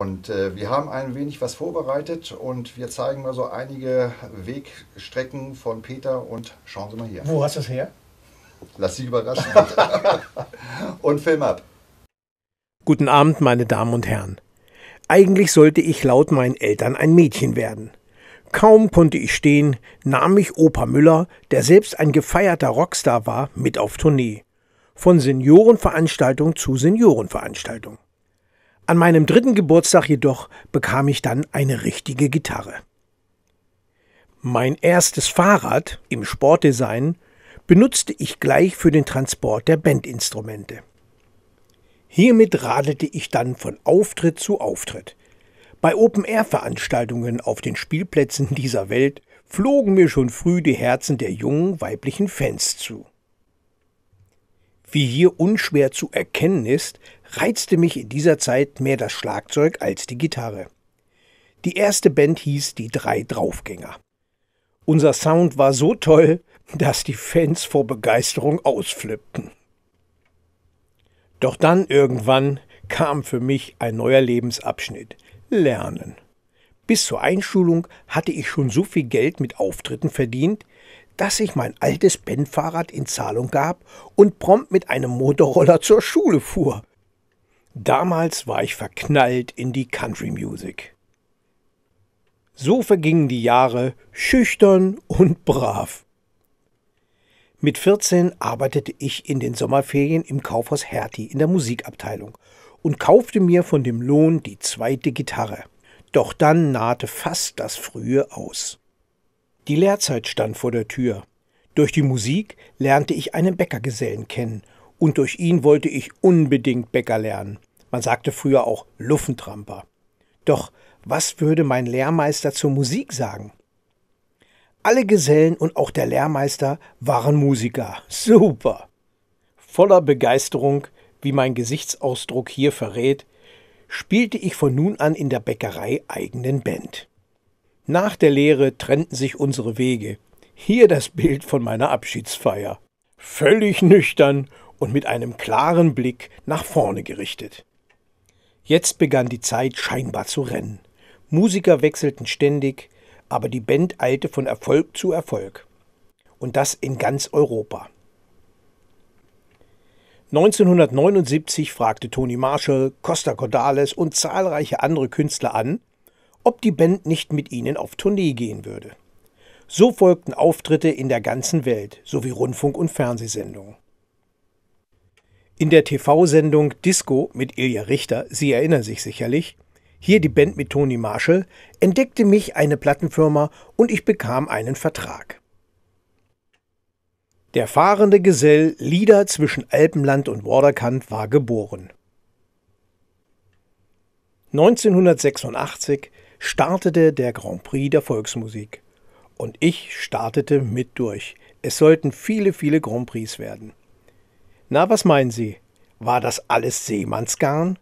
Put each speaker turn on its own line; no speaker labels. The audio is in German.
Und äh, wir haben ein wenig was vorbereitet und wir zeigen mal so einige Wegstrecken von Peter und schauen Sie mal hier. Wo hast du es her? Lass dich überraschen. und film ab. Guten Abend, meine Damen und Herren. Eigentlich sollte ich laut meinen Eltern ein Mädchen werden. Kaum konnte ich stehen, nahm mich Opa Müller, der selbst ein gefeierter Rockstar war, mit auf Tournee. Von Seniorenveranstaltung zu Seniorenveranstaltung. An meinem dritten Geburtstag jedoch bekam ich dann eine richtige Gitarre. Mein erstes Fahrrad im Sportdesign benutzte ich gleich für den Transport der Bandinstrumente. Hiermit radelte ich dann von Auftritt zu Auftritt. Bei Open-Air-Veranstaltungen auf den Spielplätzen dieser Welt flogen mir schon früh die Herzen der jungen weiblichen Fans zu wie hier unschwer zu erkennen ist, reizte mich in dieser Zeit mehr das Schlagzeug als die Gitarre. Die erste Band hieß die Drei Draufgänger. Unser Sound war so toll, dass die Fans vor Begeisterung ausflippten. Doch dann irgendwann kam für mich ein neuer Lebensabschnitt Lernen. Bis zur Einschulung hatte ich schon so viel Geld mit Auftritten verdient, dass ich mein altes Pennfahrrad in Zahlung gab und prompt mit einem Motorroller zur Schule fuhr. Damals war ich verknallt in die Country Music. So vergingen die Jahre schüchtern und brav. Mit 14 arbeitete ich in den Sommerferien im Kaufhaus Hertie in der Musikabteilung und kaufte mir von dem Lohn die zweite Gitarre. Doch dann nahte fast das Frühe aus. Die Lehrzeit stand vor der Tür. Durch die Musik lernte ich einen Bäckergesellen kennen und durch ihn wollte ich unbedingt Bäcker lernen. Man sagte früher auch Luffentramper. Doch was würde mein Lehrmeister zur Musik sagen? Alle Gesellen und auch der Lehrmeister waren Musiker. Super! Voller Begeisterung, wie mein Gesichtsausdruck hier verrät, spielte ich von nun an in der Bäckerei eigenen Band. Nach der Lehre trennten sich unsere Wege. Hier das Bild von meiner Abschiedsfeier. Völlig nüchtern und mit einem klaren Blick nach vorne gerichtet. Jetzt begann die Zeit scheinbar zu rennen. Musiker wechselten ständig, aber die Band eilte von Erfolg zu Erfolg. Und das in ganz Europa. 1979 fragte Tony Marshall, Costa Cordales und zahlreiche andere Künstler an, ob die Band nicht mit ihnen auf Tournee gehen würde. So folgten Auftritte in der ganzen Welt sowie Rundfunk- und Fernsehsendungen. In der TV-Sendung Disco mit Ilja Richter, Sie erinnern sich sicherlich, hier die Band mit Toni Marshall, entdeckte mich eine Plattenfirma und ich bekam einen Vertrag. Der fahrende Gesell Lieder zwischen Alpenland und Worderkant war geboren. 1986 startete der Grand Prix der Volksmusik. Und ich startete mit durch. Es sollten viele, viele Grand Prix werden. Na, was meinen Sie? War das alles Seemannsgarn?